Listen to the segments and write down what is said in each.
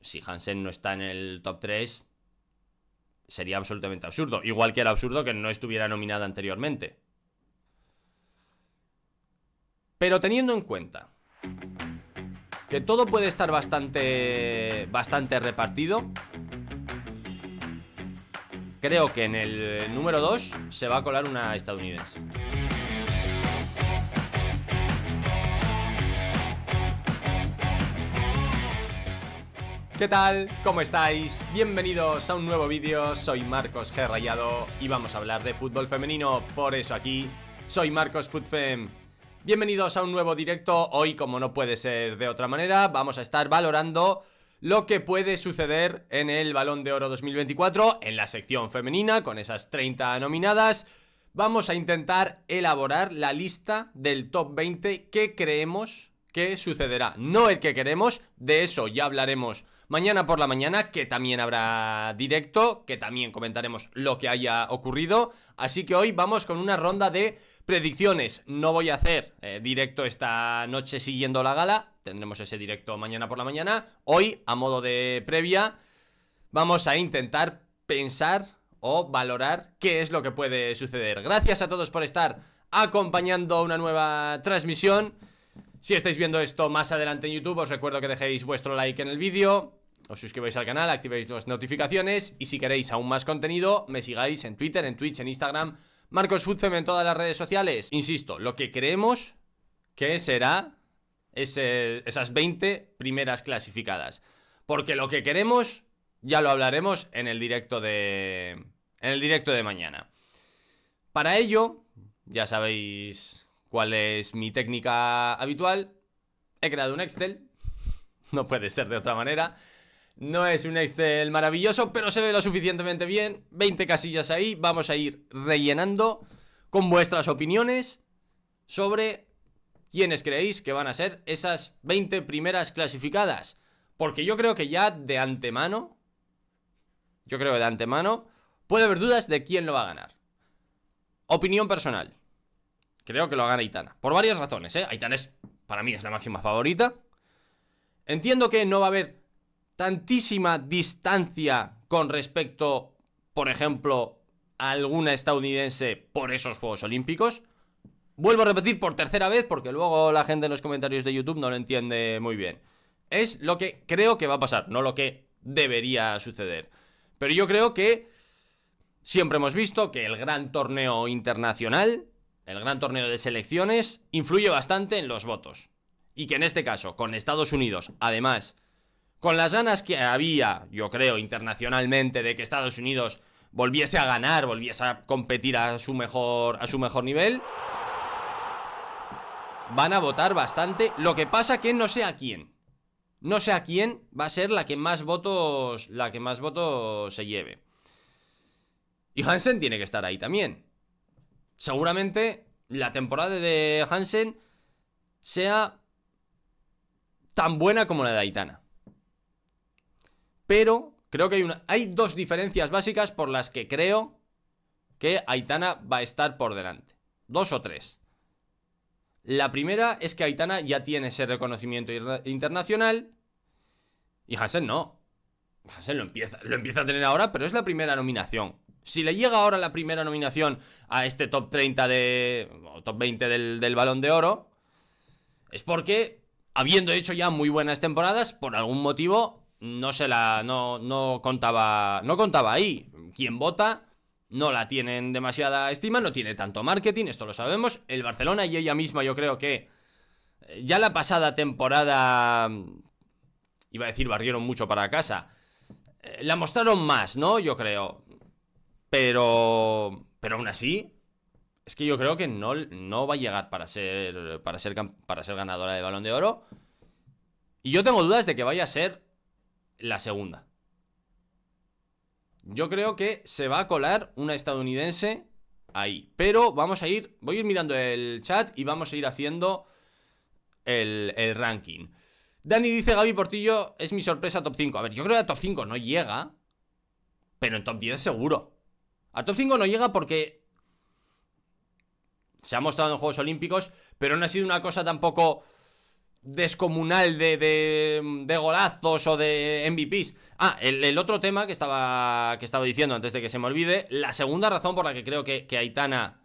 si Hansen no está en el top 3, sería absolutamente absurdo. Igual que era absurdo que no estuviera nominada anteriormente. Pero teniendo en cuenta que todo puede estar bastante, bastante repartido, creo que en el número 2 se va a colar una estadounidense. ¿Qué tal? ¿Cómo estáis? Bienvenidos a un nuevo vídeo, soy Marcos G. Rayado y vamos a hablar de fútbol femenino, por eso aquí soy Marcos Futfem. Bienvenidos a un nuevo directo, hoy como no puede ser de otra manera, vamos a estar valorando lo que puede suceder en el Balón de Oro 2024, en la sección femenina, con esas 30 nominadas. Vamos a intentar elaborar la lista del top 20 que creemos que sucederá. No el que queremos, de eso ya hablaremos Mañana por la mañana, que también habrá directo, que también comentaremos lo que haya ocurrido. Así que hoy vamos con una ronda de predicciones. No voy a hacer eh, directo esta noche siguiendo la gala. Tendremos ese directo mañana por la mañana. Hoy, a modo de previa, vamos a intentar pensar o valorar qué es lo que puede suceder. Gracias a todos por estar acompañando una nueva transmisión. Si estáis viendo esto más adelante en YouTube, os recuerdo que dejéis vuestro like en el vídeo, os suscribáis al canal, activéis las notificaciones y si queréis aún más contenido, me sigáis en Twitter, en Twitch, en Instagram, Marcos Futfem, en todas las redes sociales. Insisto, lo que creemos que será esas 20 primeras clasificadas. Porque lo que queremos ya lo hablaremos en el directo de en el directo de mañana. Para ello, ya sabéis cuál es mi técnica habitual. He creado un Excel. No puede ser de otra manera no es un Excel maravilloso, pero se ve lo suficientemente bien. 20 casillas ahí, vamos a ir rellenando con vuestras opiniones sobre quiénes creéis que van a ser esas 20 primeras clasificadas. Porque yo creo que ya de antemano, yo creo que de antemano, puede haber dudas de quién lo va a ganar. Opinión personal. Creo que lo gana Aitana. Por varias razones, ¿eh? Aitana es, para mí, es la máxima favorita. Entiendo que no va a haber tantísima distancia con respecto, por ejemplo, a alguna estadounidense por esos Juegos Olímpicos? Vuelvo a repetir por tercera vez porque luego la gente en los comentarios de YouTube no lo entiende muy bien. Es lo que creo que va a pasar, no lo que debería suceder. Pero yo creo que siempre hemos visto que el gran torneo internacional, el gran torneo de selecciones, influye bastante en los votos. Y que en este caso, con Estados Unidos, además con las ganas que había, yo creo, internacionalmente, de que Estados Unidos volviese a ganar, volviese a competir a su mejor, a su mejor nivel, van a votar bastante. Lo que pasa que no sé a quién. No sé a quién va a ser la que más votos, la que más votos se lleve. Y Hansen tiene que estar ahí también. Seguramente la temporada de Hansen sea tan buena como la de Aitana pero creo que hay, dos diferencias básicas por las que creo que Aitana va a estar por delante. Dos o tres. La primera es que Aitana ya tiene ese reconocimiento internacional y Hansen no. Hansen lo empieza, a tener ahora, pero es la primera nominación. Si le llega ahora la primera nominación a este top 30 de. o top 20 del balón de oro, es porque, habiendo hecho ya muy buenas temporadas, por algún motivo no se la. No, contaba. No contaba ahí. Quien vota no la tienen demasiada estima, no tiene tanto marketing, esto lo sabemos. El Barcelona y ella misma, yo creo que. Eh, ya la pasada temporada. Mm, iba a decir, barrieron mucho para casa. Eh, la mostraron más, ¿no? Yo creo. Pero. Pero aún así. Es que yo creo que no, no va a llegar para ser, para, ser, para ser ganadora de balón de oro. Y yo tengo dudas de que vaya a ser la segunda. Yo creo que se va a colar una estadounidense ahí. Pero vamos a ir, voy a ir mirando el chat y vamos a ir haciendo el, ranking. Dani dice, Gaby Portillo es mi sorpresa top 5. A ver, yo creo que a top 5 no llega, pero en top 10 seguro. A top 5 no llega porque se ha mostrado en Juegos Olímpicos, pero no ha sido una cosa tampoco descomunal de, de, golazos o de MVPs. Ah, el, otro tema que estaba, que estaba diciendo antes de que se me olvide, la segunda razón por la que creo que, Aitana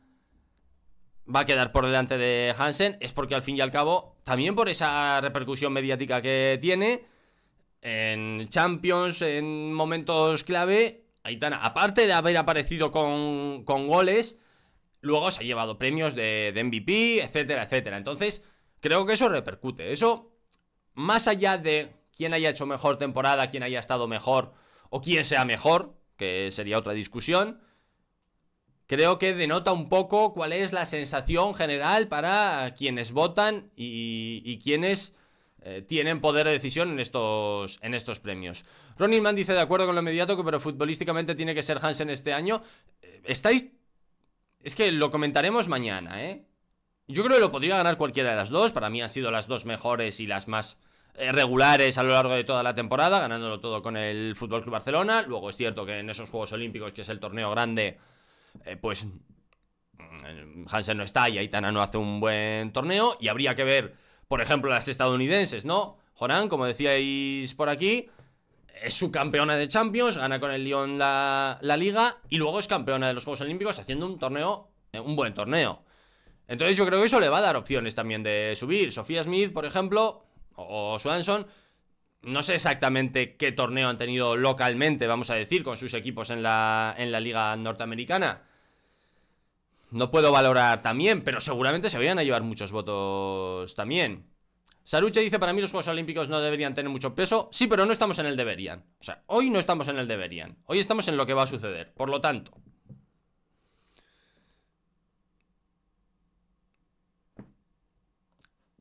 va a quedar por delante de Hansen es porque al fin y al cabo, también por esa repercusión mediática que tiene en Champions, en momentos clave, Aitana, aparte de haber aparecido con, con goles, luego se ha llevado premios de, de MVP, etcétera, etcétera. Entonces... Creo que eso repercute. Eso, más allá de quién haya hecho mejor temporada, quién haya estado mejor o quién sea mejor, que sería otra discusión, creo que denota un poco cuál es la sensación general para quienes votan y, quienes eh, tienen poder de decisión en estos, en estos premios. Ronnie Man dice, de acuerdo con lo inmediato, que pero futbolísticamente tiene que ser Hansen este año. Eh, estáis... Es que lo comentaremos mañana, ¿eh? Yo creo que lo podría ganar cualquiera de las dos. Para mí han sido las dos mejores y las más eh, regulares a lo largo de toda la temporada, ganándolo todo con el Fútbol Club Barcelona. Luego es cierto que en esos Juegos Olímpicos, que es el torneo grande, eh, pues mm, Hansen no está y Aitana no hace un buen torneo. Y habría que ver, por ejemplo, las estadounidenses, ¿no? Joran, como decíais por aquí, es su campeona de Champions, gana con el Lyon la, liga y luego es campeona de los Juegos Olímpicos haciendo un torneo, eh, un buen torneo. Entonces yo creo que eso le va a dar opciones también de subir. Sofía Smith, por ejemplo, o Swanson, no sé exactamente qué torneo han tenido localmente, vamos a decir, con sus equipos en la, en la liga norteamericana. No puedo valorar también, pero seguramente se vayan a llevar muchos votos también. Saruche dice, para mí los Juegos Olímpicos no deberían tener mucho peso. Sí, pero no estamos en el deberían. O sea, hoy no estamos en el deberían. Hoy estamos en lo que va a suceder. Por lo tanto,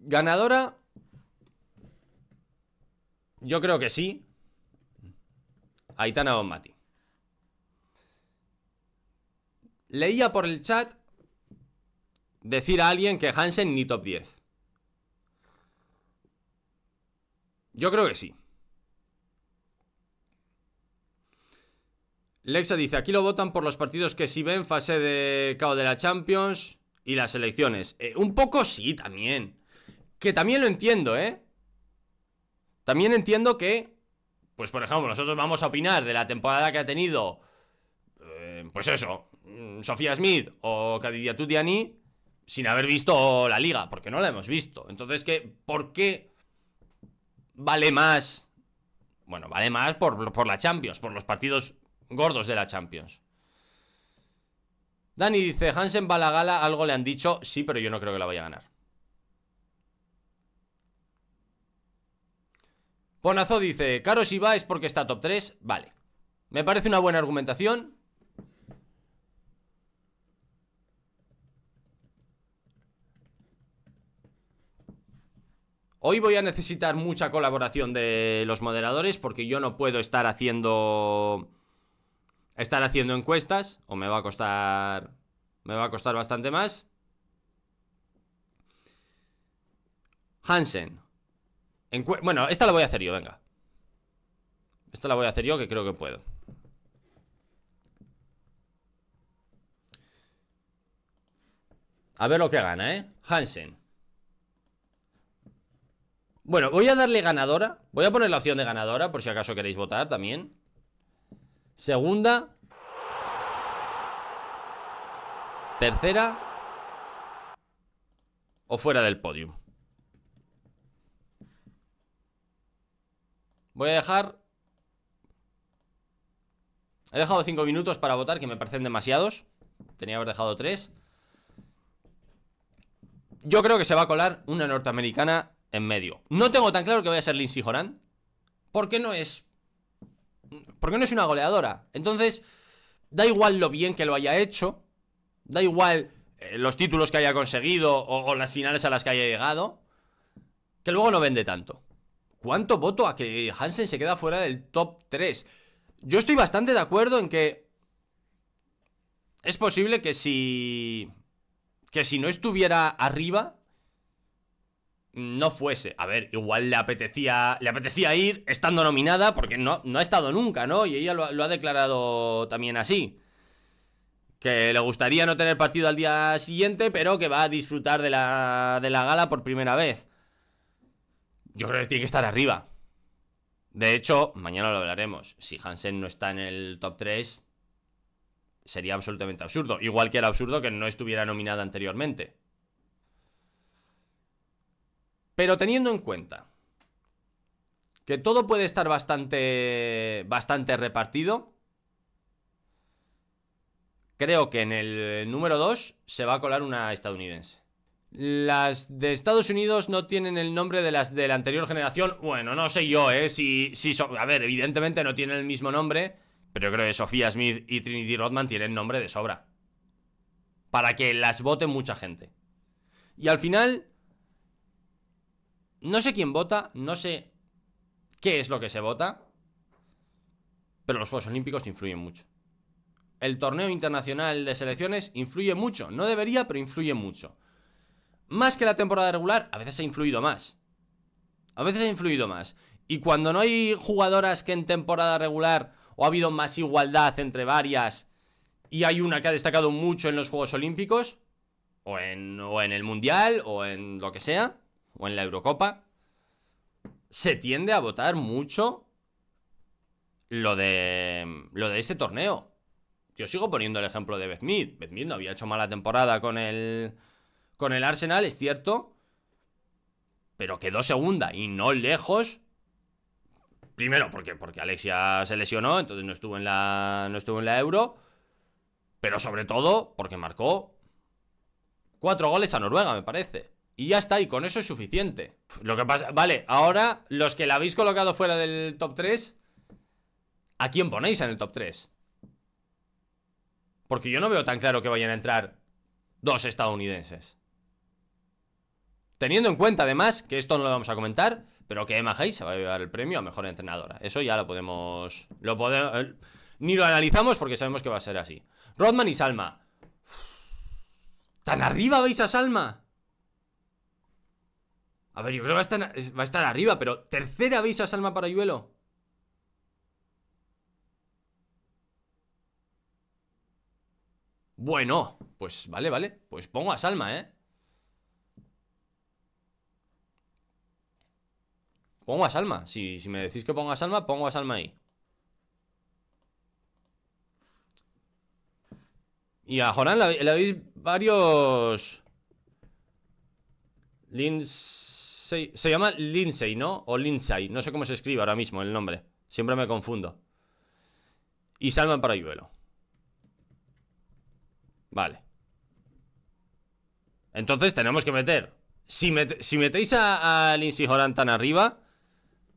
¿Ganadora? Yo creo que sí. Aitana Bonmati. Leía por el chat decir a alguien que Hansen ni top 10. Yo creo que sí. Lexa dice, aquí lo votan por los partidos que sí ven fase de cabo de la Champions y las elecciones. Eh, un poco sí también. Que también lo entiendo, ¿eh? También entiendo que, pues por ejemplo, nosotros vamos a opinar de la temporada que ha tenido, eh, pues eso, mm, Sofía Smith o Khadija Diani sin haber visto la liga, porque no la hemos visto. Entonces, ¿qué, ¿por qué vale más? Bueno, vale más por, por la Champions, por los partidos gordos de la Champions. Dani dice, Hansen Balagala, algo le han dicho, sí, pero yo no creo que la vaya a ganar. Ponazo dice, Caro si es porque está top 3. Vale. Me parece una buena argumentación. Hoy voy a necesitar mucha colaboración de los moderadores porque yo no puedo estar haciendo estar haciendo encuestas o me va a costar me va a costar bastante más. Hansen, bueno, esta la voy a hacer yo, venga. Esta la voy a hacer yo, que creo que puedo. A ver lo que gana, ¿eh? Hansen. Bueno, voy a darle ganadora. Voy a poner la opción de ganadora, por si acaso queréis votar también. Segunda. Tercera. O fuera del podio Voy a dejar... He dejado 5 minutos para votar, que me parecen demasiados. Tenía que haber dejado 3. Yo creo que se va a colar una norteamericana en medio. No tengo tan claro que vaya a ser Lindsay Horan. Porque no es... Porque no es una goleadora. Entonces, da igual lo bien que lo haya hecho. Da igual eh, los títulos que haya conseguido o las finales a las que haya llegado. Que luego no vende tanto. ¿Cuánto voto a que Hansen se queda fuera del top 3? Yo estoy bastante de acuerdo en que es posible que si que si no estuviera arriba no fuese. A ver, igual le apetecía le apetecía ir estando nominada porque no, no ha estado nunca, ¿no? Y ella lo, lo ha declarado también así que le gustaría no tener partido al día siguiente, pero que va a disfrutar de la, de la gala por primera vez. Yo creo que tiene que estar arriba. De hecho, mañana lo hablaremos. Si Hansen no está en el top 3, sería absolutamente absurdo. Igual que era absurdo que no estuviera nominada anteriormente. Pero teniendo en cuenta que todo puede estar bastante, bastante repartido, creo que en el número 2 se va a colar una estadounidense. Las de Estados Unidos no tienen el nombre de las de la anterior generación. Bueno, no sé yo, ¿eh? Si, si a ver, evidentemente no tienen el mismo nombre, pero creo que Sofía Smith y Trinity Rodman tienen nombre de sobra. Para que las vote mucha gente. Y al final, no sé quién vota, no sé qué es lo que se vota, pero los Juegos Olímpicos influyen mucho. El torneo internacional de selecciones influye mucho, no debería, pero influye mucho más que la temporada regular, a veces ha influido más. A veces ha influido más. Y cuando no hay jugadoras que en temporada regular o ha habido más igualdad entre varias y hay una que ha destacado mucho en los Juegos Olímpicos, o en, en el Mundial, o en lo que sea, o en la Eurocopa, se tiende a votar mucho lo de, lo de ese torneo. Yo sigo poniendo el ejemplo de Beth Mead. Beth no había hecho mala temporada con el con el Arsenal, es cierto, pero quedó segunda y no lejos. Primero, porque, porque Alexia se lesionó, entonces no estuvo en la, no estuvo en la Euro. Pero sobre todo porque marcó cuatro goles a Noruega, me parece. Y ya está, y con eso es suficiente. Lo que pasa, vale, ahora los que la habéis colocado fuera del top 3, ¿a quién ponéis en el top 3? Porque yo no veo tan claro que vayan a entrar dos estadounidenses. Teniendo en cuenta, además, que esto no lo vamos a comentar, pero que Emma Hayes se va a llevar el premio a mejor entrenadora. Eso ya lo podemos. Lo podemos ni lo analizamos porque sabemos que va a ser así. Rodman y Salma. ¿Tan arriba vais a Salma? A ver, yo creo que va a estar, arriba, pero tercera veis a Salma para Yuelo. Bueno, pues vale, vale. Pues pongo a Salma, ¿eh? Pongo a Salma. Si, me decís que pongo a Salma, pongo a Salma ahí. Y a Joran le habéis varios... Lindsay... Se llama Lindsay, ¿no? O Lindsay. No sé cómo se escribe ahora mismo el nombre. Siempre me confundo. Y Salma para Yuelo. Vale. Entonces tenemos que meter... Si, metéis a, a Lindsay tan arriba...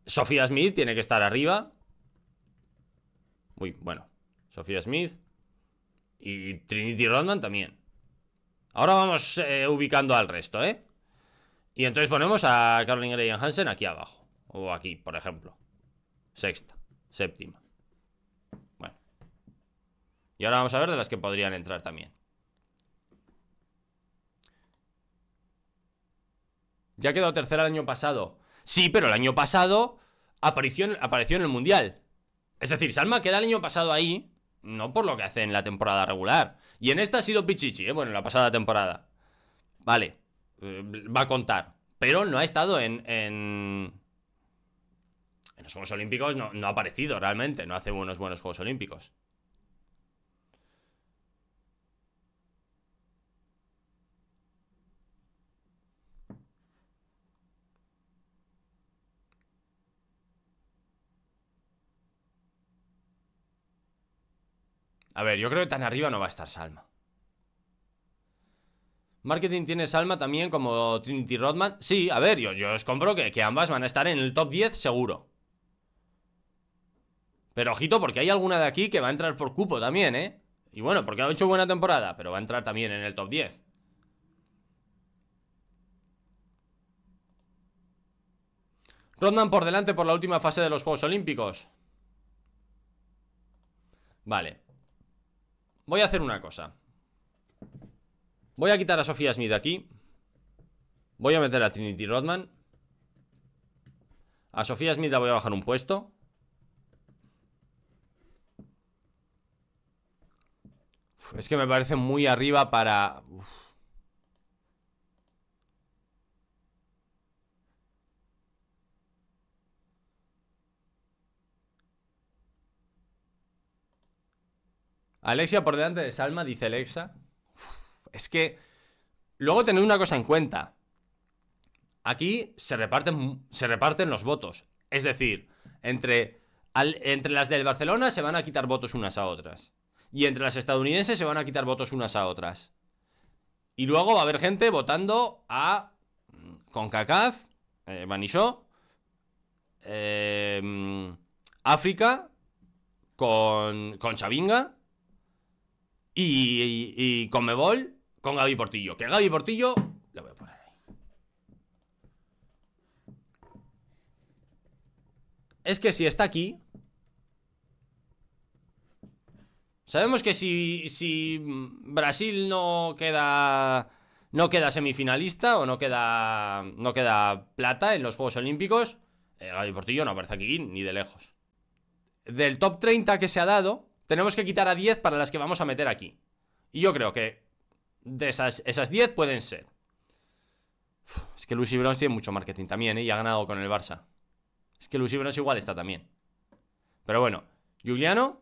Sofía Smith tiene que estar arriba. Uy, bueno. Sofía Smith. Y Trinity Rodman también. Ahora vamos eh, ubicando al resto, ¿eh? Y entonces ponemos a Caroline Grey Hansen aquí abajo. O aquí, por ejemplo. Sexta, séptima. Bueno. Y ahora vamos a ver de las que podrían entrar también. Ya quedó tercera el año pasado. Sí, pero el año pasado apareció, en el Mundial. Es decir, Salma queda el año pasado ahí, no por lo que hace en la temporada regular. Y en esta ha sido Pichichi, ¿eh? bueno, en la pasada temporada. Vale, eh, va a contar. Pero no ha estado en... en... los Juegos Olímpicos no, ha aparecido realmente, no hace unos buenos Juegos Olímpicos. A ver, yo creo que tan arriba no va a estar Salma. Marketing tiene Salma también como Trinity Rodman. Sí, a ver, yo, yo os compro que, que ambas van a estar en el top 10 seguro. Pero ojito, porque hay alguna de aquí que va a entrar por cupo también, ¿eh? Y bueno, porque ha hecho buena temporada, pero va a entrar también en el top 10. Rodman por delante por la última fase de los Juegos Olímpicos. Vale voy a hacer una cosa. Voy a quitar a Sofía Smith aquí. Voy a meter a Trinity Rodman. A Sofía Smith la voy a bajar un puesto. es que me parece muy arriba para... Alexia por delante de Salma, dice Alexa. es que. Luego tened una cosa en cuenta. Aquí se reparten, se reparten los votos. Es decir, entre, entre las del Barcelona se van a quitar votos unas a otras. Y entre las estadounidenses se van a quitar votos unas a otras. Y luego va a haber gente votando a mm, con eh, eh mm, África, con, con Chavinga y, y, con Mebol, con Gaby Portillo. Que Gaby Portillo, lo voy a poner ahí. Es que si está aquí... Sabemos que si, si Brasil no queda no queda semifinalista o no queda no queda plata en los Juegos Olímpicos, eh, Gabi Portillo no aparece aquí ni de lejos. Del top 30 que se ha dado, tenemos que quitar a 10 para las que vamos a meter aquí. Y yo creo que de esas, esas 10 pueden ser. es que Lucy Bronze tiene mucho marketing también, ¿eh? Y ha ganado con el Barça. Es que Lucy Bronze igual está también. Pero bueno, Juliano.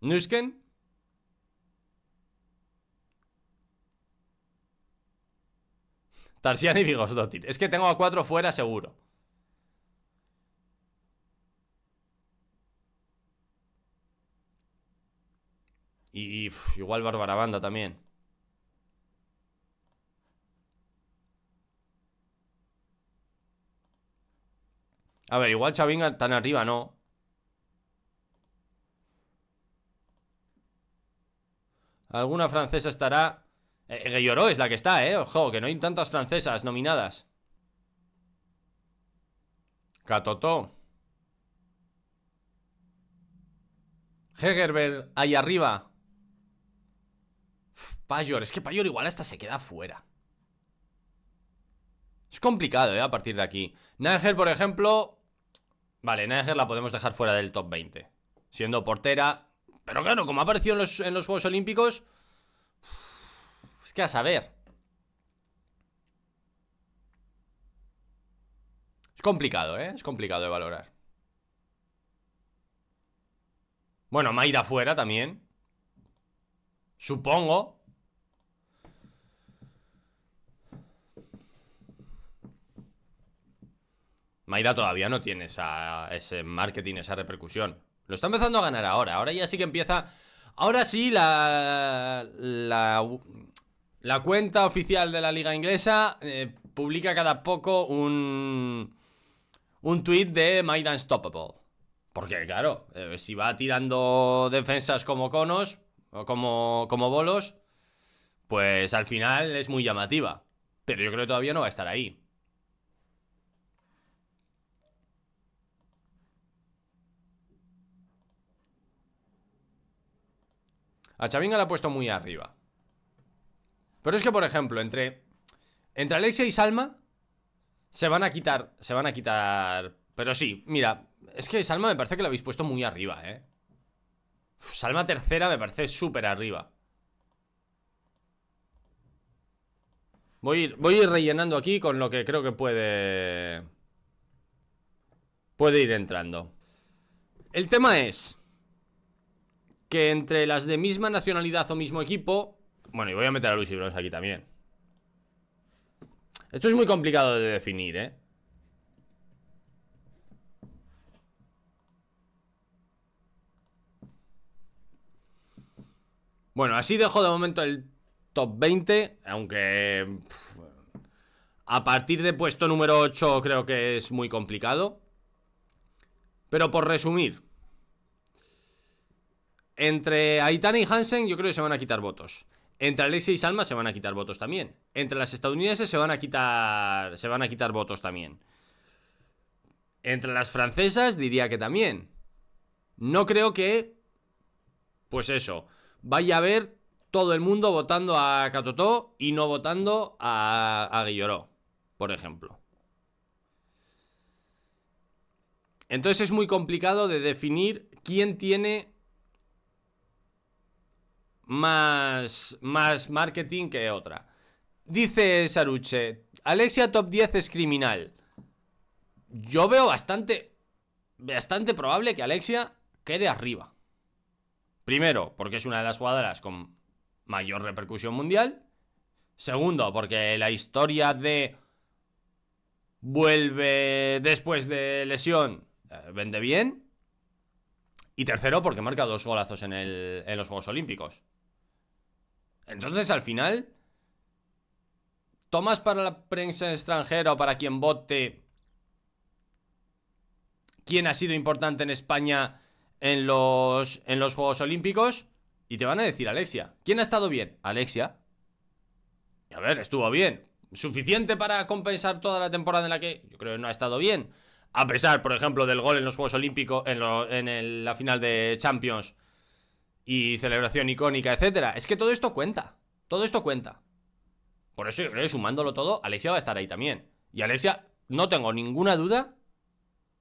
Nusken. Tarsian y Vigosdotir. Es que tengo a cuatro fuera seguro. Y igual Bárbara Banda también. A ver, igual Chavinga tan arriba, ¿no? Alguna francesa estará... Eh, eh es la que está, ¿eh? Ojo, que no hay tantas francesas nominadas. Catotó. Hegerberg, ahí arriba. Payor, es que Payor igual hasta se queda fuera. Es complicado, ¿eh? A partir de aquí. Nager, por ejemplo... Vale, Nager la podemos dejar fuera del top 20. Siendo portera... Pero claro, como ha aparecido en los, en los Juegos Olímpicos... Es que a saber. Es complicado, ¿eh? Es complicado de valorar. Bueno, Mayra fuera también. Supongo. Mayra todavía no tiene ese marketing, esa repercusión. Lo está empezando a ganar ahora. Ahora ya sí que empieza. Ahora sí, la, la, cuenta oficial de la liga inglesa eh, publica cada poco un, un tweet de Maida Unstoppable. Porque, claro, eh, si va tirando defensas como conos o como, como bolos, pues al final es muy llamativa. Pero yo creo que todavía no va a estar ahí. A Chavinga la ha puesto muy arriba. Pero es que, por ejemplo, entre. Entre Alexia y Salma. Se van a quitar. Se van a quitar. Pero sí, mira. Es que Salma me parece que la habéis puesto muy arriba, ¿eh? Salma tercera me parece súper arriba. Voy voy a ir rellenando aquí con lo que creo que puede. Puede ir entrando. El tema es que entre las de misma nacionalidad o mismo equipo. Bueno, y voy a meter a Luis Bros aquí también. Esto es muy complicado de definir, ¿eh? Bueno, así dejo de momento el top 20, aunque a partir de puesto número 8 creo que es muy complicado. Pero por resumir, entre Aitana y Hansen yo creo que se van a quitar votos. Entre Alexia y Salma se van a quitar votos también. Entre las estadounidenses se van a quitar, se van a quitar votos también. Entre las francesas diría que también. No creo que, pues eso, vaya a haber todo el mundo votando a Catotó y no votando a, Guilloró, por ejemplo. Entonces es muy complicado de definir quién tiene más, más marketing que otra. Dice Saruche, Alexia top 10 es criminal. Yo veo bastante, bastante probable que Alexia quede arriba. Primero, porque es una de las jugadoras con mayor repercusión mundial. Segundo, porque la historia de vuelve después de lesión eh, vende bien. Y tercero, porque marca dos golazos en los Juegos Olímpicos. Entonces, al final, tomas para la prensa extranjera o para quien vote quién ha sido importante en España en los, en los Juegos Olímpicos y te van a decir Alexia. ¿Quién ha estado bien? Alexia. Y a ver, estuvo bien. ¿Suficiente para compensar toda la temporada en la que yo creo que no ha estado bien? A pesar, por ejemplo, del gol en los Juegos Olímpicos, en, la final de Champions y celebración icónica, etcétera. Es que todo esto cuenta. Todo esto cuenta. Por eso yo creo que sumándolo todo, Alexia va a estar ahí también. Y Alexia, no tengo ninguna duda,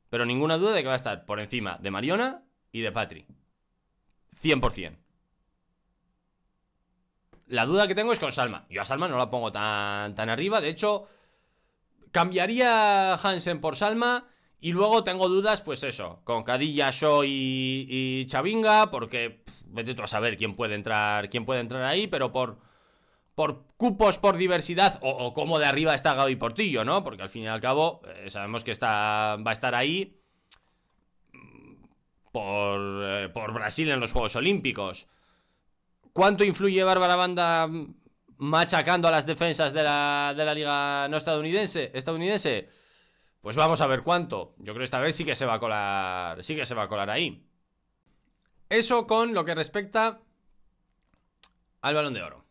pero ninguna duda de que va a estar por encima de Mariona y de Patri. 100%. La duda que tengo es con Salma. Yo a Salma no la pongo tan, tan arriba. De hecho, cambiaría Hansen por Salma. Y luego tengo dudas, pues eso, con Cadilla, Show y, Chavinga, porque vete tú a saber quién puede entrar, quién puede entrar ahí, pero por, por cupos, por diversidad, o, cómo de arriba está Gaby Portillo, ¿no? Porque al fin y al cabo eh, sabemos que está, va a estar ahí por, eh, por Brasil en los Juegos Olímpicos. ¿Cuánto influye Bárbara Banda machacando a las defensas de la, de la liga no estadounidense? estadounidense? Pues vamos a ver cuánto. Yo creo que esta vez sí que se va a colar. Sí que se va a colar ahí. Eso con lo que respecta al balón de oro.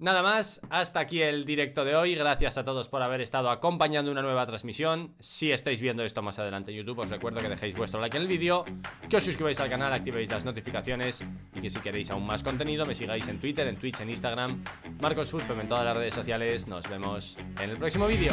Nada más, hasta aquí el directo de hoy. Gracias a todos por haber estado acompañando una nueva transmisión. Si estáis viendo esto más adelante en YouTube, os recuerdo que dejéis vuestro like en el vídeo, que os suscribáis al canal, activéis las notificaciones y que si queréis aún más contenido, me sigáis en Twitter, en Twitch, en Instagram, Marcos Fulfem en todas las redes sociales. Nos vemos en el próximo vídeo.